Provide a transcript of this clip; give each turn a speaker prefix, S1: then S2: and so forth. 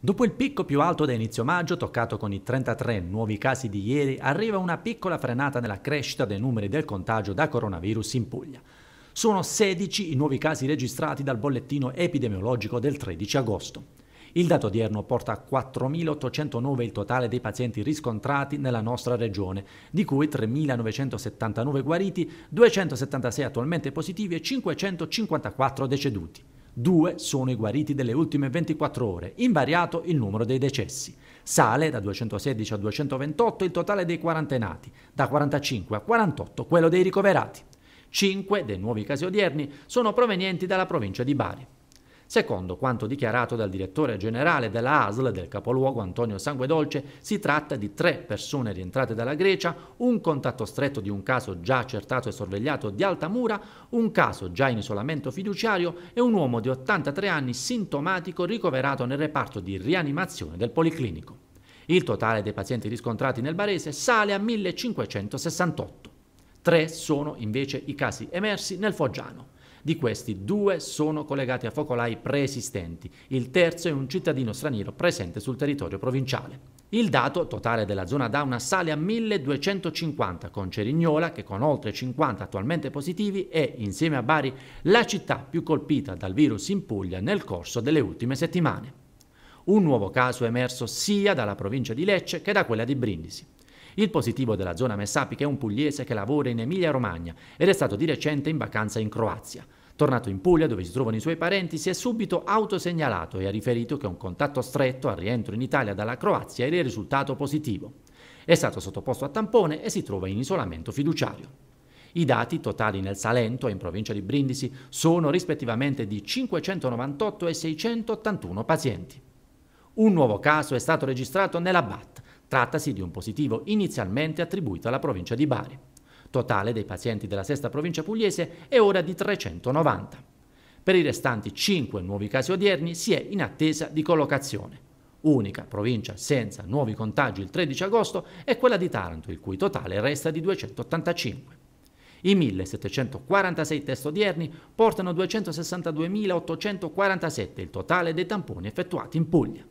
S1: Dopo il picco più alto da inizio maggio, toccato con i 33 nuovi casi di ieri, arriva una piccola frenata nella crescita dei numeri del contagio da coronavirus in Puglia. Sono 16 i nuovi casi registrati dal bollettino epidemiologico del 13 agosto. Il dato odierno porta a 4.809 il totale dei pazienti riscontrati nella nostra regione, di cui 3.979 guariti, 276 attualmente positivi e 554 deceduti. Due sono i guariti delle ultime 24 ore, invariato il numero dei decessi. Sale da 216 a 228 il totale dei quarantenati, da 45 a 48 quello dei ricoverati. Cinque dei nuovi casi odierni sono provenienti dalla provincia di Bari. Secondo quanto dichiarato dal direttore generale della ASL del capoluogo Antonio Sanguedolce, si tratta di tre persone rientrate dalla Grecia, un contatto stretto di un caso già accertato e sorvegliato di Altamura, un caso già in isolamento fiduciario e un uomo di 83 anni sintomatico ricoverato nel reparto di rianimazione del Policlinico. Il totale dei pazienti riscontrati nel Barese sale a 1568. Tre sono invece i casi emersi nel Foggiano. Di questi, due sono collegati a focolai preesistenti, il terzo è un cittadino straniero presente sul territorio provinciale. Il dato totale della zona Dauna sale a 1250, con Cerignola, che con oltre 50 attualmente positivi, è, insieme a Bari, la città più colpita dal virus in Puglia nel corso delle ultime settimane. Un nuovo caso è emerso sia dalla provincia di Lecce che da quella di Brindisi. Il positivo della zona messapica è un pugliese che lavora in Emilia-Romagna ed è stato di recente in vacanza in Croazia. Tornato in Puglia, dove si trovano i suoi parenti, si è subito autosegnalato e ha riferito che un contatto stretto al rientro in Italia dalla Croazia era risultato positivo. È stato sottoposto a tampone e si trova in isolamento fiduciario. I dati totali nel Salento e in provincia di Brindisi sono rispettivamente di 598 e 681 pazienti. Un nuovo caso è stato registrato nella BAT. Trattasi di un positivo inizialmente attribuito alla provincia di Bari totale dei pazienti della sesta provincia pugliese è ora di 390. Per i restanti 5 nuovi casi odierni si è in attesa di collocazione. Unica provincia senza nuovi contagi il 13 agosto è quella di Taranto, il cui totale resta di 285. I 1746 test odierni portano 262.847 il totale dei tamponi effettuati in Puglia.